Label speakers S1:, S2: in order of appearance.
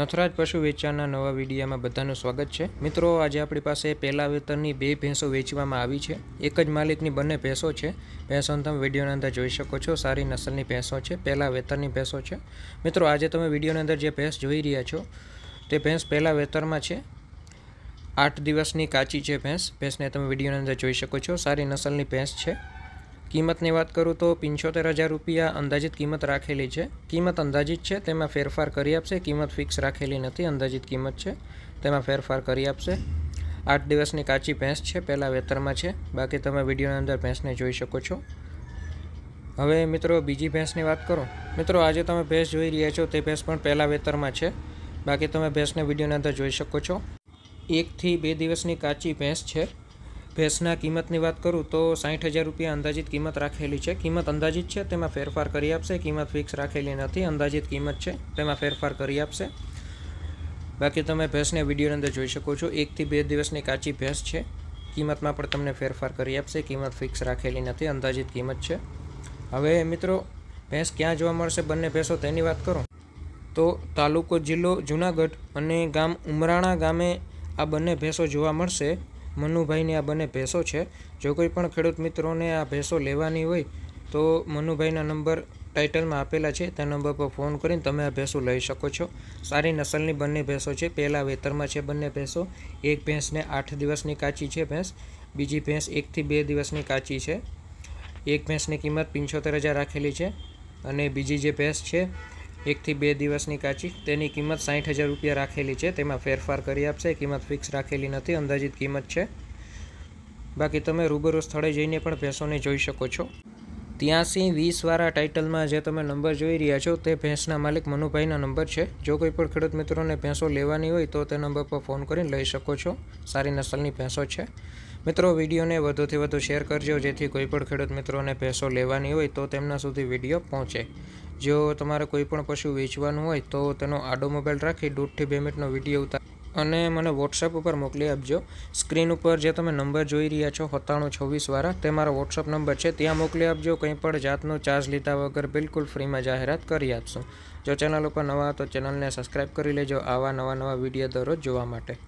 S1: નથરાજ પશુ વેચાણના નવા વિડીયામાં બધાનું સ્વાગત છે મિત્રો આજે આપણી પાસે પહેલા વેતનની બે ભેંસો વેચવામાં આવી છે એક જ માલિકની બંને ભેંસો છે ભેંસોને તમે વિડીયોની અંદર જોઈ શકો છો સારી નસલની ભેંસો છે પહેલાં વેતનની ભેંસો છે મિત્રો આજે તમે વિડીયોની અંદર જે ભેંસ જોઈ રહ્યા છો તે ભેંસ પહેલાં વેતરમાં છે આઠ દિવસની કાચી છે ભેંસ ભેંસને તમે વિડીયોની અંદર જોઈ શકો છો સારી નસલની ભેંસ છે કિંમતની વાત કરું તો પંચોતેર હજાર રૂપિયા અંદાજિત કિંમત રાખેલી છે કિંમત અંદાજિત છે તેમાં ફેરફાર કરી આપશે કિંમત ફિક્સ રાખેલી નથી અંદાજિત કિંમત છે તેમાં ફેરફાર કરી આપશે આઠ દિવસની કાચી ભેંસ છે પહેલાં વેતરમાં છે બાકી તમે વિડીયોની અંદર ભેંસને જોઈ શકો છો હવે મિત્રો બીજી ભેંસની વાત કરો મિત્રો આજે તમે ભેંસ જોઈ રહ્યા છો તે ભેંસ પણ પહેલાં વેતરમાં છે બાકી તમે ભેંસને વિડીયોની અંદર જોઈ શકો છો એકથી બે દિવસની કાચી ભેંસ છે ભેંસના કિંમતની વાત કરું તો સાઠ હજાર રૂપિયા અંદાજિત કિંમત રાખેલી છે કિંમત અંદાજિત છે તેમાં ફેરફાર કરી આપશે કિંમત ફિક્સ રાખેલી નથી અંદાજિત કિંમત છે તેમાં ફેરફાર કરી આપશે બાકી તમે ભેંસને વિડીયોની અંદર જોઈ શકો છો એકથી બે દિવસની કાચી ભેંસ છે કિંમતમાં પણ તમને ફેરફાર કરી આપશે કિંમત ફિક્સ રાખેલી નથી અંદાજિત કિંમત છે હવે મિત્રો ભેંસ ક્યાં જોવા મળશે બંને ભેંસો તેની વાત કરો તો તાલુકો જિલ્લો જુનાગઢ અને ગામ ઉમરાણા ગામે આ બંને ભેંસો જોવા મળશે મનુભાઈની આ બંને ભેંસો છે જો કોઈ પણ ખેડૂત મિત્રોને આ ભેંસો લેવાની હોય તો મનુભાઈના નંબર ટાઇટલમાં આપેલા છે તે નંબર પર ફોન કરીને તમે આ ભેંસો લઈ શકો છો સારી નસલની બંને ભેંસો છે પહેલાં વેતરમાં છે બંને ભેંસો એક ભેંસને આઠ દિવસની કાચી છે ભેંસ બીજી ભેંસ એકથી બે દિવસની કાચી છે એક ભેંસની કિંમત પંચોતેર હજાર રાખેલી છે અને બીજી જે ભેંસ છે એકથી બે દિવસની કાચી તેની કિંમત સાઠ હજાર રૂપિયા રાખેલી છે તેમાં ફેરફાર કરી આપશે કિંમત ફિક્સ રાખેલી નથી અંદાજિત કિંમત છે બાકી તમે રૂબરૂ સ્થળે જઈને પણ ભેંસોને જોઈ શકો છો ત્યાંસી વીસવાળા ટાઇટલમાં જે તમે નંબર જોઈ રહ્યા છો તે ભેંસના માલિક મનુભાઈના નંબર છે જો કોઈ પણ ખેડૂત મિત્રોને ભેંસો લેવાની હોય તો તે નંબર પર ફોન કરીને લઈ શકો છો સારી નસલની ભેંસો છે મિત્રો વિડીયોને વધુથી વધુ શેર કરજો જેથી કોઈ પણ ખેડૂત મિત્રોને ભેંસો લેવાની હોય તો તેમના સુધી વિડીયો પહોંચે જો તમારે કોઈ પણ પશુ વેચવાનું હોય તો તેનો આડો મોબાઈલ રાખી દૂધથી બે મિનિટનો વિડીયો ઉતાર અને મને વોટ્સએપ ઉપર મોકલી આપજો સ્ક્રીન ઉપર જે તમે નંબર જોઈ રહ્યા છો સત્તાણું છવ્વીસવાળા તે મારો વોટ્સઅપ નંબર છે ત્યાં મોકલી આપજો કંઈ પણ જાતનો ચાર્જ લીધા વગર બિલકુલ ફ્રીમાં જાહેરાત કરી આપશું જો ચેનલ ઉપર નવા તો ચેનલને સબસ્ક્રાઈબ કરી લેજો આવા નવા નવા વિડીયો દરરોજ જોવા માટે